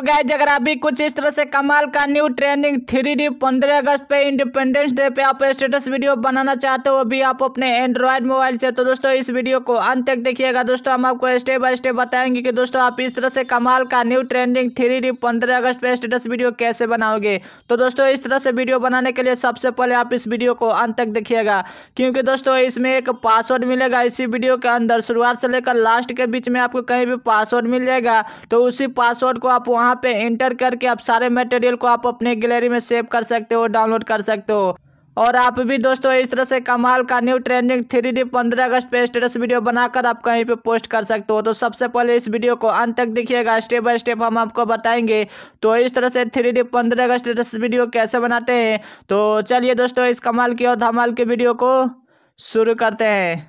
तो गैज अगर अभी कुछ इस तरह से कमाल का न्यू ट्रेंडिंग थ्री डी पंद्रह अगस्त पे इंडिपेंडेंस डे पे आप स्टेटस वीडियो बनाना चाहते हो भी आप अपने एंड्रॉयड मोबाइल से तो दोस्तों इस वीडियो को अंत तक देखिएगा दोस्तों हम आपको स्टेप बाय स्टेप बताएंगे कि दोस्तों आप इस तरह से कमाल का न्यू ट्रेंडिंग थ्री डी अगस्त पे स्टेटस वीडियो कैसे बनाओगे तो दोस्तों इस तरह से वीडियो बनाने के लिए सबसे पहले आप इस वीडियो को अंत तक देखिएगा क्योंकि दोस्तों इसमें एक पासवर्ड मिलेगा इसी वीडियो के अंदर शुरुआत से लेकर लास्ट के बीच में आपको कहीं भी पासवर्ड मिल जाएगा तो उसी पासवर्ड को आप वहाँ यहाँ पे इंटर करके आप सारे मटेरियल को आप अपने गैलरी में सेव कर सकते हो डाउनलोड कर सकते हो और आप भी दोस्तों इस तरह से कमाल का न्यू ट्रेंडिंग थ्री डी पंद्रह अगस्त पे स्टेटस वीडियो बनाकर आप कहीं पे पोस्ट कर सकते हो तो सबसे पहले इस वीडियो को अंत तक देखिएगा स्टेप बाय स्टेप हम आपको बताएंगे तो इस तरह से थ्री डी पंद्रह अगस्त स्टेटस वीडियो कैसे बनाते हैं तो चलिए दोस्तों इस कमाल की और धमाल की वीडियो को शुरू करते हैं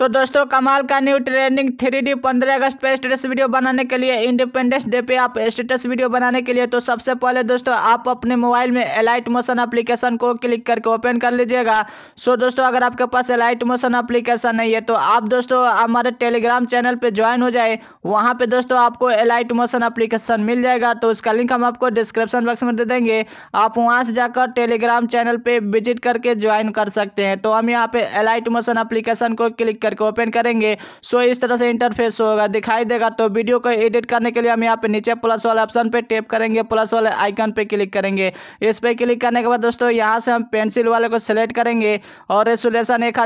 तो दोस्तों कमाल का न्यू ट्रेनिंग थ्री डी पंद्रह अगस्त पे स्टेटस वीडियो बनाने के लिए इंडिपेंडेंस डे पे आप स्टेटस वीडियो बनाने के लिए तो सबसे पहले दोस्तों आप अपने मोबाइल में एलाइट मोशन एप्लीकेशन को क्लिक करके ओपन कर लीजिएगा सो दोस्तों अगर आपके पास एलाइट मोशन एप्लीकेशन नहीं है तो आप दोस्तों हमारे टेलीग्राम चैनल पर ज्वाइन हो जाए वहाँ पर दोस्तों आपको एलाइट मोशन अप्लीकेशन मिल जाएगा तो उसका लिंक हम आपको डिस्क्रिप्शन बॉक्स में दे देंगे आप वहाँ से जाकर टेलीग्राम चैनल पर विजिट करके ज्वाइन कर सकते हैं तो हम यहाँ पर एलाइट मोशन अप्लीकेशन को क्लिक करके ओपन करेंगे सो इस तरह से इंटरफेस होगा दिखाई देगा तो वीडियो को एडिट करने के लिए हम यहाँ पे नीचे प्लस वाले ऑप्शन पे टेप करेंगे प्लस वाले आइकन पे क्लिक करेंगे इस पर क्लिक करने के बाद दोस्तों यहाँ से हम पेंसिल वाले को सिलेक्ट करेंगे और रेसोलेशन एक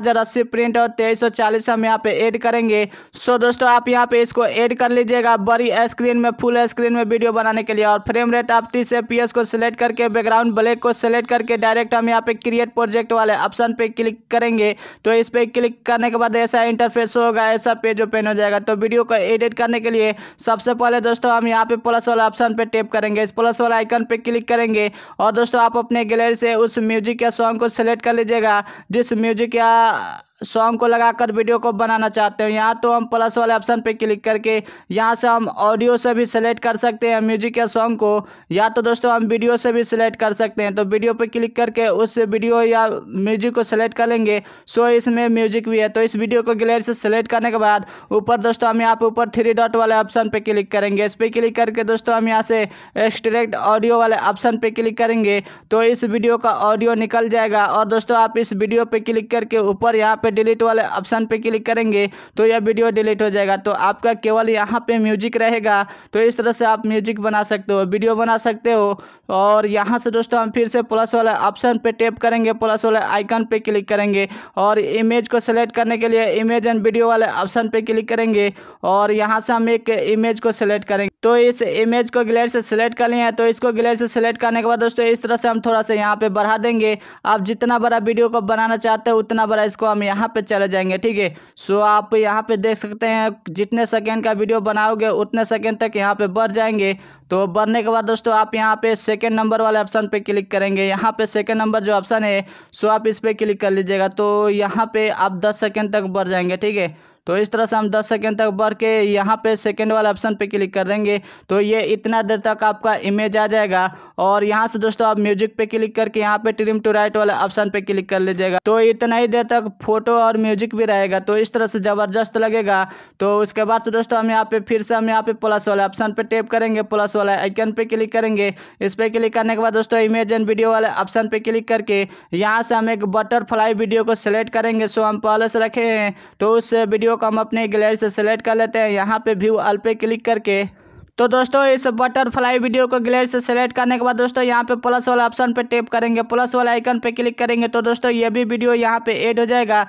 प्रिंट और तेईस हम यहाँ पे एड करेंगे सो दोस्तों आप यहाँ पे इसको एड कर लीजिएगा बड़ी स्क्रीन में फुल स्क्रीन में वीडियो बनाने के लिए और फ्रेम रेट आप तीस एफ को सिलेक्ट करके बैकग्राउंड ब्लैक को सिलेक्ट करके डायरेक्ट हम यहाँ पे क्रिएट प्रोजेक्ट वाले ऑप्शन पे क्लिक करेंगे तो इस पर क्लिक करने के बाद ऐसा इंटरफेस होगा ऐसा पेज ओपन हो जाएगा तो वीडियो को एडिट करने के लिए सबसे पहले दोस्तों हम यहाँ पे प्लस वाला ऑप्शन पे टेप करेंगे इस प्लस वाला आइकन पे क्लिक करेंगे और दोस्तों आप अपने गैलरी से उस म्यूजिक या सॉन्ग को सिलेक्ट कर लीजिएगा जिस म्यूजिक या सॉन्ग को लगाकर वीडियो को बनाना चाहते हो यहाँ तो हम प्लस वाले ऑप्शन पे क्लिक करके यहाँ से हम ऑडियो से भी सिलेक्ट कर सकते हैं म्यूजिक या सॉन्ग को या तो दोस्तों हम वीडियो से भी सिलेक्ट कर सकते हैं तो वीडियो पे क्लिक करके उस वीडियो या म्यूजिक को सिलेक्ट कर लेंगे सो इसमें म्यूजिक भी है तो इस वीडियो को ग्लेर से सिलेक्ट करने के बाद ऊपर दोस्तों हम यहाँ पर ऊपर थ्री डॉट वाले ऑप्शन पर क्लिक करेंगे इस पर क्लिक करके दोस्तों हम यहाँ से एक्सट्रैक्ट ऑडियो वाले ऑप्शन पर क्लिक करेंगे तो इस वीडियो का ऑडियो निकल जाएगा और दोस्तों आप इस वीडियो पर क्लिक करके ऊपर यहाँ पे डिलीट वाले ऑप्शन पे क्लिक करेंगे तो यह वीडियो डिलीट हो जाएगा तो आपका केवल यहाँ पे म्यूजिक रहेगा तो इस तरह से आप म्यूजिक बना सकते हो वीडियो बना सकते हो और यहाँ से दोस्तों हम फिर से प्लस वाले ऑप्शन पे टैप करेंगे प्लस वाले आइकन पे क्लिक करेंगे और इमेज को सेलेक्ट करने के लिए इमेज एंड वीडियो वाले ऑप्शन पे क्लिक करेंगे और यहाँ से हम एक इमेज को सेलेक्ट करेंगे तो इस इमेज को ग्लेयर से सेलेक्ट कर लिया तो इसको ग्लेयर से सेलेक्ट करने के बाद दोस्तों इस तरह से हम थोड़ा सा यहाँ पे बढ़ा देंगे आप जितना बड़ा वीडियो को बनाना चाहते हैं उतना बड़ा इसको हम यहाँ पे चले जाएंगे ठीक है सो आप यहाँ पे देख सकते हैं जितने सेकेंड का वीडियो बनाओगे उतने सेकेंड तक यहाँ पर बढ़ जाएंगे तो बढ़ने के बाद दोस्तों आप यहाँ पे सेकेंड नंबर वाले ऑप्शन पे क्लिक करेंगे यहाँ पे सेकेंड नंबर जो ऑप्शन है सो आप इस पर क्लिक कर लीजिएगा तो यहाँ पे आप 10 सेकेंड तक बढ़ जाएंगे ठीक है तो इस तरह से हम दस सेकेंड तक बढ़ के यहाँ पर सेकेंड वाला ऑप्शन पर क्लिक कर देंगे तो ये इतना देर तक आपका इमेज आ जाएगा और यहाँ से दोस्तों आप म्यूजिक पे क्लिक करके यहाँ पे ट्रिम टू राइट वाला ऑप्शन पे क्लिक कर लीजिएगा तो इतना ही देर तक फोटो और म्यूजिक भी रहेगा तो इस तरह से ज़बरदस्त लगेगा तो उसके बाद से दोस्तों हम यहाँ पे फिर से हम यहाँ पे प्लस वाले ऑप्शन पे टेप करेंगे प्लस वाला आइकन पे क्लिक करेंगे इस पर क्लिक करने के बाद दोस्तों इमेज एंड वीडियो वाले ऑप्शन पे क्लिक करके यहाँ से हम एक बटरफ्लाई वीडियो को सिलेक्ट करेंगे सो हम पहले से रखे हैं तो उस वीडियो वीडियो को हम अपने गैलरी से सेलेक्ट कर लेते हैं यहाँ पे व्यू अल पे क्लिक करके तो दोस्तों इस बटरफ्लाई वीडियो को गैलरी से सेलेक्ट करने के बाद दोस्तों यहाँ पे प्लस वाला ऑप्शन पे टैप करेंगे प्लस वाला आइकन पे क्लिक करेंगे तो दोस्तों ये भी वीडियो यहाँ पे ऐड हो जाएगा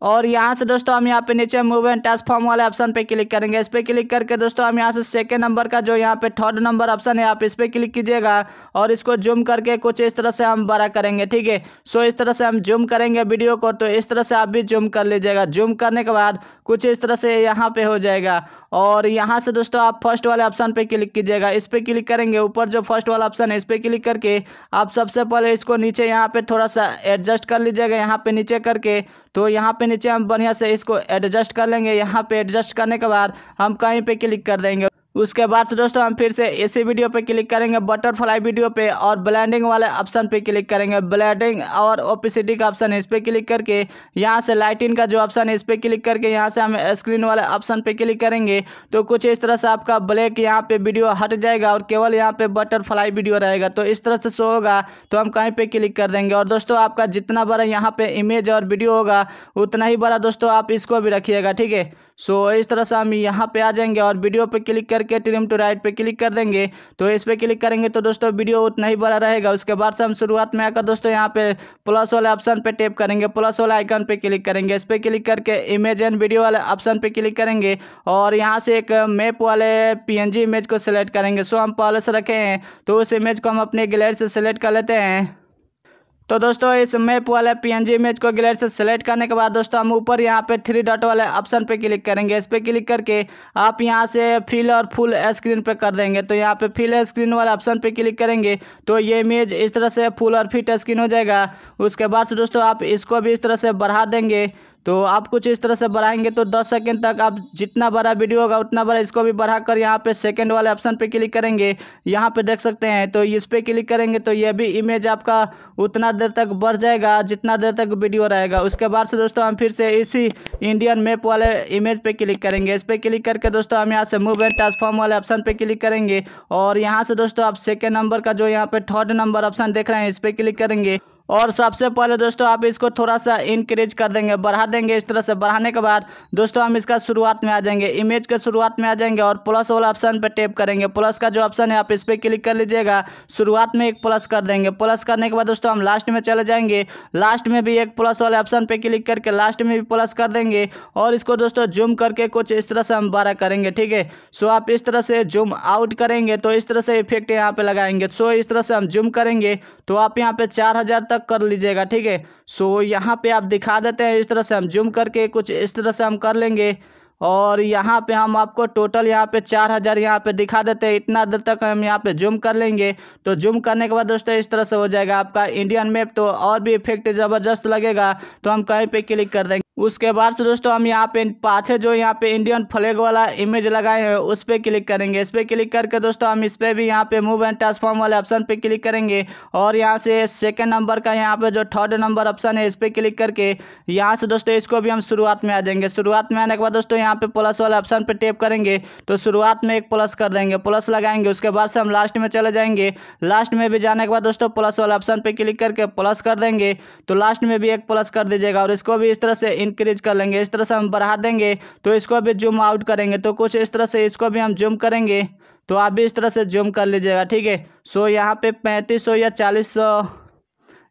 और यहाँ से दोस्तों हम यहाँ पे नीचे मूव एंड टच फॉर्म वाले ऑप्शन पे क्लिक करेंगे इस पर क्लिक करके दोस्तों हम यहाँ से सेकेंड नंबर का जो यहाँ पे थर्ड नंबर ऑप्शन है आप इस पर क्लिक कीजिएगा और इसको जूम करके कुछ इस तरह से हम बड़ा करेंगे ठीक है सो इस तरह से हम जूम करेंगे वीडियो को तो इस तरह से आप भी जूम कर लीजिएगा जूम करने के बाद कुछ इस तरह से यहाँ पर हो जाएगा और यहाँ से दोस्तों आप फर्स्ट वाले ऑप्शन पर क्लिक कीजिएगा इस पर क्लिक करेंगे ऊपर जो फर्स्ट वाला ऑप्शन है इस पर क्लिक करके आप सबसे पहले इसको नीचे यहाँ पर थोड़ा सा एडजस्ट कर लीजिएगा यहाँ पर नीचे करके तो यहाँ पे नीचे हम बढ़िया से इसको एडजस्ट कर लेंगे यहाँ पे एडजस्ट करने के बाद हम कहीं पे क्लिक कर देंगे उसके बाद से दोस्तों हम फिर से इसी वीडियो पे क्लिक करेंगे बटरफ्लाई वीडियो पे और ब्लैंडिंग वाले ऑप्शन पे क्लिक करेंगे ब्लैंडिंग और ओपिसिटी का ऑप्शन इस पर क्लिक करके यहाँ से लाइटिंग का जो ऑप्शन है इस पर क्लिक करके यहाँ से हम स्क्रीन वाले ऑप्शन पे क्लिक करेंगे तो कुछ इस तरह से आपका ब्लैक यहाँ पे वीडियो हट जाएगा और केवल यहाँ पे बटरफ्लाई वीडियो रहेगा तो इस तरह से शो होगा तो हम कहीं पर क्लिक कर देंगे और दोस्तों आपका जितना बड़ा यहाँ पर इमेज और वीडियो होगा उतना ही बड़ा दोस्तों आप इसको भी रखिएगा ठीक है सो so, इस तरह से हम यहाँ पे आ जाएंगे और वीडियो पे क्लिक करके ट्रिम टू राइट पे क्लिक कर देंगे तो इस पर क्लिक करेंगे तो दोस्तों वीडियो उतना ही बड़ा रहेगा उसके बाद से हम शुरुआत में आकर दोस्तों यहाँ पे प्लस वाले ऑप्शन पे टेप करेंगे प्लस वाले आइकन पे क्लिक करेंगे इस पर क्लिक करके इमेज एंड वीडियो वाले ऑप्शन पे क्लिक करेंगे और यहाँ से एक मैप वाले पी इमेज को सिलेक्ट करेंगे सो हम पहले से रखे हैं तो उस इमेज को हम अपने गैलरी से सिलेक्ट कर लेते हैं तो दोस्तों इस मैप वाले पी इमेज को गैलरी से सेलेक्ट करने के बाद दोस्तों हम ऊपर यहाँ पे थ्री डॉट वाले ऑप्शन पे क्लिक करेंगे इस पर क्लिक करके आप यहाँ से फिल और फुल स्क्रीन पे कर देंगे तो यहाँ पे फिल स्क्रीन वाले ऑप्शन पे क्लिक करेंगे तो ये इमेज इस तरह से फुल और फिट स्क्रीन हो जाएगा उसके बाद से दोस्तों आप इसको भी इस तरह से बढ़ा देंगे तो आप कुछ इस तरह से बढ़ाएंगे तो 10 सेकेंड तक आप जितना बड़ा वीडियो होगा उतना बड़ा इसको भी बढ़ाकर यहाँ पे सेकेंड वाले ऑप्शन पे क्लिक करेंगे यहाँ पे देख सकते हैं तो इस पर क्लिक करेंगे तो ये भी इमेज आपका उतना देर तक बढ़ जाएगा जितना देर तक वीडियो रहेगा उसके बाद से दोस्तों हम फिर से इसी इंडियन मैप वाले इमेज पर क्लिक करेंगे इस पर क्लिक करके दोस्तों हम यहाँ से मूव एंड ट्रांसफॉर्म वाले ऑप्शन पर क्लिक करेंगे और यहाँ से दोस्तों आप सेकेंड नंबर का जो यहाँ पर थर्ड नंबर ऑप्शन देख रहे हैं इस पर क्लिक करेंगे और सबसे पहले दोस्तों आप इसको थोड़ा सा इंक्रीज कर देंगे बढ़ा देंगे इस तरह से बढ़ाने के बाद दोस्तों हम इसका शुरुआत में आ जाएंगे इमेज के शुरुआत में आ जाएंगे और प्लस वाला ऑप्शन पर टेप करेंगे प्लस का जो ऑप्शन है आप इस पर क्लिक कर लीजिएगा शुरुआत में एक प्लस कर देंगे प्लस करने के बाद दोस्तों हम लास्ट में चले जाएंगे लास्ट में भी एक प्लस वाले ऑप्शन पर क्लिक करके लास्ट में भी प्लस कर देंगे और इसको दोस्तों जूम करके कुछ इस तरह से हम बड़ा करेंगे ठीक है सो आप इस तरह से जूम आउट करेंगे तो इस तरह से इफेक्ट यहाँ पे लगाएंगे सो इस तरह से हम जूम करेंगे तो आप यहाँ पे चार तक तक कर लीजिएगा ठीक है सो यहाँ पे आप दिखा देते हैं इस तरह से हम जूम करके कुछ इस तरह से हम कर लेंगे और यहाँ पे हम आपको टोटल यहाँ पे चार हज़ार यहाँ पे दिखा देते हैं इतना देर तक हम यहाँ पे जूम कर लेंगे तो जूम करने के बाद दोस्तों इस तरह से हो जाएगा आपका इंडियन मैप तो और भी इफेक्ट ज़बरदस्त लगेगा तो हम कहीं पर क्लिक कर देंगे उसके बाद से दोस्तों हम यहाँ पे पाछे जो यहाँ पे इंडियन फ्लैग वाला इमेज लगाए हैं उस पर क्लिक करेंगे इस पर क्लिक करके दोस्तों हम इस पर भी यहाँ पे मूव एंड ट्रांसफॉर्म वाले ऑप्शन पे क्लिक करेंगे और यहाँ से सेकेंड नंबर का यहाँ पे जो थर्ड नंबर ऑप्शन है इस पर क्लिक करके यहाँ से दोस्तों इसको भी हम शुरुआत में आ जाएंगे शुरुआत में आने के बाद दोस्तों यहाँ पे प्लस वाले ऑप्शन पर टेप करेंगे तो शुरुआत में एक प्लस कर देंगे प्लस लगाएंगे उसके बाद से हम लास्ट में चले जाएंगे लास्ट में भी जाने के बाद दोस्तों प्लस वाले ऑप्शन पर क्लिक करके प्लस कर देंगे तो लास्ट में भी एक प्लस कर दीजिएगा और इसको भी इस तरह से इंक्रीज कर लेंगे इस तरह से हम बढ़ा देंगे तो इसको अभी जूम आउट करेंगे तो कुछ इस तरह से इसको भी हम जूम करेंगे तो आप भी इस तरह से जूम कर लीजिएगा ठीक है सो यहाँ पे पैंतीस सौ या चालीस सौ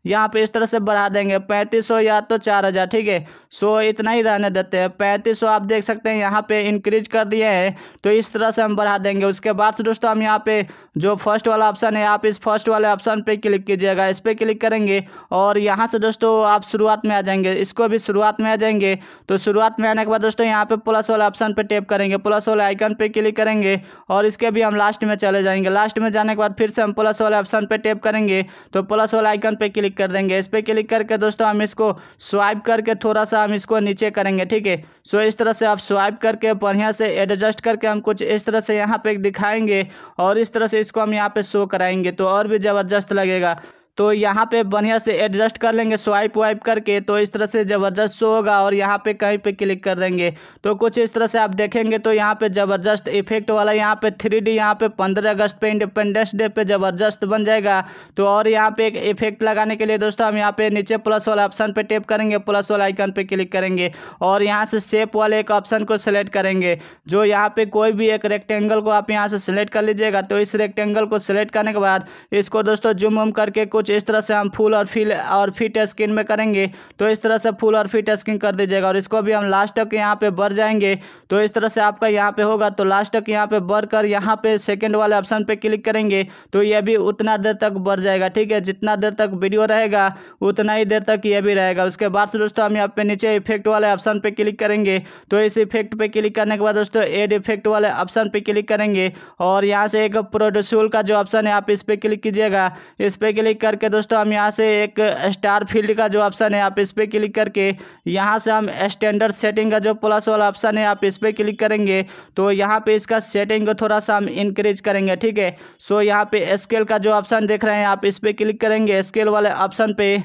यहाँ पे इस तरह से बढ़ा देंगे पैंतीस सौ या तो चार हज़ार ठीक है सो इतना ही रहने देते हैं पैंतीस सौ आप देख सकते हैं यहाँ पे इंक्रीज कर दिए हैं तो इस तरह से हम बढ़ा देंगे उसके बाद दोस्तों हम यहाँ पे जो फर्स्ट वाला ऑप्शन है आप इस फर्स्ट वाले ऑप्शन पे क्लिक कीजिएगा इस पर क्लिक करेंगे और यहाँ से दोस्तों आप शुरुआत में आ जाएंगे इसको भी शुरुआत में आ जाएंगे तो शुरुआत में आने के बाद दोस्तों यहाँ पे प्लस वाले ऑप्शन पे टैप करेंगे प्लस वाले आइकन पे क्लिक करेंगे और इसके भी हम लास्ट में चले जाएंगे लास्ट में जाने के बाद फिर से हम प्लस वाले ऑप्शन पे टैप करेंगे तो प्लस वाले आइकन पे क्लिक कर देंगे इस पर क्लिक करके दोस्तों हम इसको स्वाइप करके थोड़ा सा हम इसको नीचे करेंगे ठीक है सो इस तरह से आप स्वाइप करके बढ़िया से एडजस्ट करके हम कुछ इस तरह से यहाँ पे दिखाएंगे और इस तरह से इसको हम यहाँ पे शो कराएंगे तो और भी ज़बरदस्त लगेगा तो यहाँ पे बढ़िया से एडजस्ट कर लेंगे स्वाइप वाइप करके तो इस तरह से ज़बरदस्त शो होगा और यहाँ पे कहीं पे क्लिक कर देंगे तो कुछ इस तरह से आप देखेंगे तो यहाँ पे ज़बरदस्त इफेक्ट वाला यहाँ पे थ्री डी यहाँ पे पंद्रह अगस्त पे इंडिपेंडेंस डे पे ज़बरदस्त बन जाएगा तो और यहाँ पे एक इफेक्ट लगाने के लिए दोस्तों हम यहाँ पे नीचे प्लस वाला ऑप्शन पर टेप करेंगे प्लस वाला आइकन पर क्लिक करेंगे और यहाँ से सेप वाले एक ऑप्शन को सिलेक्ट करेंगे जो यहाँ पर कोई भी एक रेक्टेंगल को आप यहाँ से सिलेक्ट कर लीजिएगा तो इस रेक्टेंगल को सिलेक्ट करने के बाद इसको दोस्तों जुम वूम करके कुछ कुछ इस तरह से हम फुल और फिल और फिट स्किन में करेंगे तो इस तरह से फुल और फिट स्किन कर दीजिएगा और इसको भी हम लास्ट तक यहाँ पे बढ़ जाएंगे तो इस तरह से आपका यहाँ पे होगा तो लास्ट तक यहाँ पे बढ़ कर यहाँ पे सेकेंड वाले ऑप्शन पे क्लिक करेंगे तो यह भी उतना देर तक बढ़ जाएगा ठीक है जितना देर तक वीडियो रहेगा उतना ही देर तक यह भी रहेगा उसके बाद से दोस्तों हम यहाँ पे नीचे इफेक्ट वाले ऑप्शन पे क्लिक करेंगे तो इस इफेक्ट पे क्लिक करने के बाद दोस्तों एड इफेक्ट वाले ऑप्शन पे क्लिक करेंगे और यहाँ से एक प्रोडोसूल का जो ऑप्शन है आप इस पर क्लिक कीजिएगा इस पर क्लिक कर करके दोस्तों हम यहाँ से एक स्टार फील्ड का जो ऑप्शन है आप इस पर क्लिक करके यहाँ से हम स्टैंडर्ड सेटिंग का जो प्लस वाला ऑप्शन है आप इस पर क्लिक करेंगे तो यहाँ पे इसका सेटिंग को थोड़ा सा हम इंक्रीज करेंगे ठीक है सो यहाँ पे स्केल का जो ऑप्शन देख रहे हैं आप इस पर क्लिक करेंगे स्केल वाले ऑप्शन पे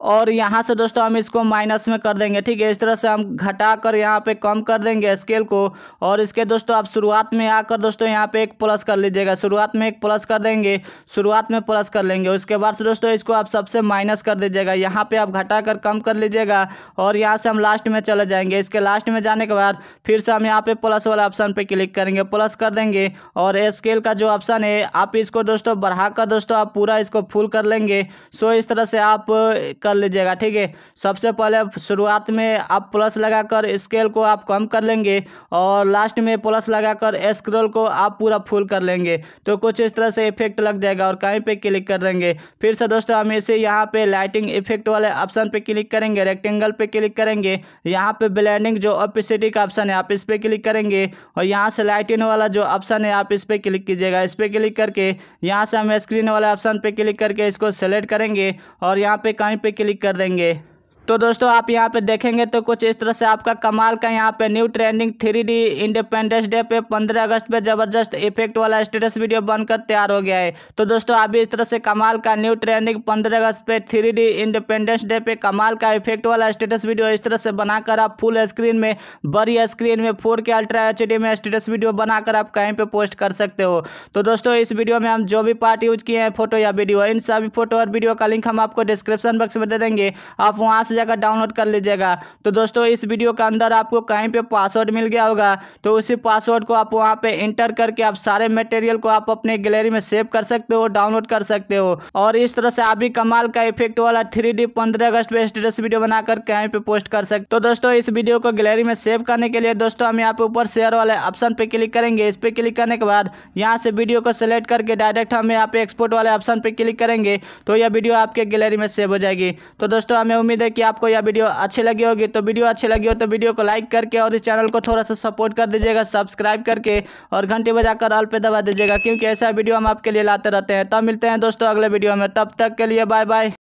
और यहाँ से दोस्तों हम इसको माइनस में कर देंगे ठीक है इस तरह से हम घटा कर यहाँ पे कम कर देंगे स्केल को और इसके दोस्तों आप शुरुआत में आकर दोस्तों यहाँ पे एक प्लस कर लीजिएगा शुरुआत में एक प्लस कर देंगे शुरुआत में प्लस कर लेंगे उसके बाद से दोस्तों इसको आप सबसे माइनस कर दीजिएगा यहाँ पर आप घटा कर कम कर लीजिएगा और यहाँ से हम लास्ट में चले जाएँगे इसके लास्ट में जाने के बाद फिर से हम यहाँ पर प्लस वाला ऑप्शन पर क्लिक करेंगे प्लस कर देंगे और स्केल का जो ऑप्शन है आप इसको दोस्तों बढ़ाकर दोस्तों आप पूरा इसको फुल कर लेंगे सो इस तरह से आप कर लीजिएगा ठीक है सबसे पहले शुरुआत में आप प्लस लगाकर स्केल को आप कम कर लेंगे और लास्ट में प्लस लगाकर स्क्रोल को आप पूरा फुल कर लेंगे तो कुछ इस तरह से इफेक्ट लग जाएगा और कहीं पे क्लिक कर देंगे फिर से दोस्तों हम इसे यहाँ पे लाइटिंग इफेक्ट वाले ऑप्शन पे क्लिक करेंगे रेक्टेंगल पे क्लिक करेंगे यहाँ पे ब्लैंडिंग जो ऑपिसिटी का ऑप्शन है आप इस पर क्लिक करेंगे और यहाँ से लाइटिंग वाला जो ऑप्शन है आप इस पर क्लिक कीजिएगा इस पर क्लिक करके यहाँ से हम स्क्रीन वाले ऑप्शन पे क्लिक करके इसको सेलेक्ट करेंगे और यहाँ पे कहीं पे क्लिक कर देंगे तो दोस्तों आप यहाँ पे देखेंगे तो कुछ इस तरह से आपका कमाल का यहाँ पे new trending three D Independence Day पे पंद्रह अगस्त पे जबरदस्त इफेक्ट वाला स्टेटस वीडियो बनकर तैयार हो गया है तो दोस्तों आप इस तरह से कमाल का न्यू ट्रेंडिंग पंद्रह अगस्त पे थ्री डी इंडिपेंडेंस डे पे कमाल का इफेक्ट वाला स्टेटस वीडियो इस तरह से बनाकर आप फुल स्क्रीन में बड़ी स्क्रीन में फोर के अल्ट्रा एच में स्टेटस वीडियो बनाकर आप कहीं पर पोस्ट कर सकते हो तो दोस्तों इस वीडियो में हम जो भी पार्ट यूज किए हैं फोटो या वीडियो इन सभी फोटो और वीडियो का लिंक हम आपको डिस्क्रिप्शन बॉक्स में दे देंगे आप वहाँ से लीजिएगा डाउनलोड कर लीजिएगा तो दोस्तों इस वीडियो के अंदर आपको कहीं पे पासवर्ड मिल गया होगा तो उसी पासवर्ड को आप वहाँ पे इंटर करके आप सारे मटेरियल को आप अपने गैलरी में सेव कर सकते हो डाउनलोड कर सकते हो और इस तरह से आप भी कमाल का इफेक्ट वाला थ्री डी अगस्त पे स्टेटस वीडियो बनाकर कहीं पे पोस्ट कर सकते तो दोस्तों इस वीडियो को गैलरी में सेव करने के लिए दोस्तों हम यहाँ पे ऊपर शेयर वाले ऑप्शन पे क्लिक करेंगे इस पर क्लिक करने के बाद यहाँ से वीडियो को सिलेक्ट करके डायरेक्ट हम यहाँ पे एक्सपोर्ट वाले ऑप्शन पे क्लिक करेंगे तो यह वीडियो आपके गैलरी में सेव हो जाएगी तो दोस्तों हमें उम्मीद है कि आपको यह वीडियो अच्छी लगी होगी तो वीडियो अच्छी लगी हो तो वीडियो को लाइक करके और इस चैनल को थोड़ा सा सपोर्ट कर दीजिएगा सब्सक्राइब करके और घंटी बजाकर ऑल पे दबा दीजिएगा क्योंकि ऐसा वीडियो हम आपके लिए लाते रहते हैं तब मिलते हैं दोस्तों अगले वीडियो में तब तक के लिए बाय बाय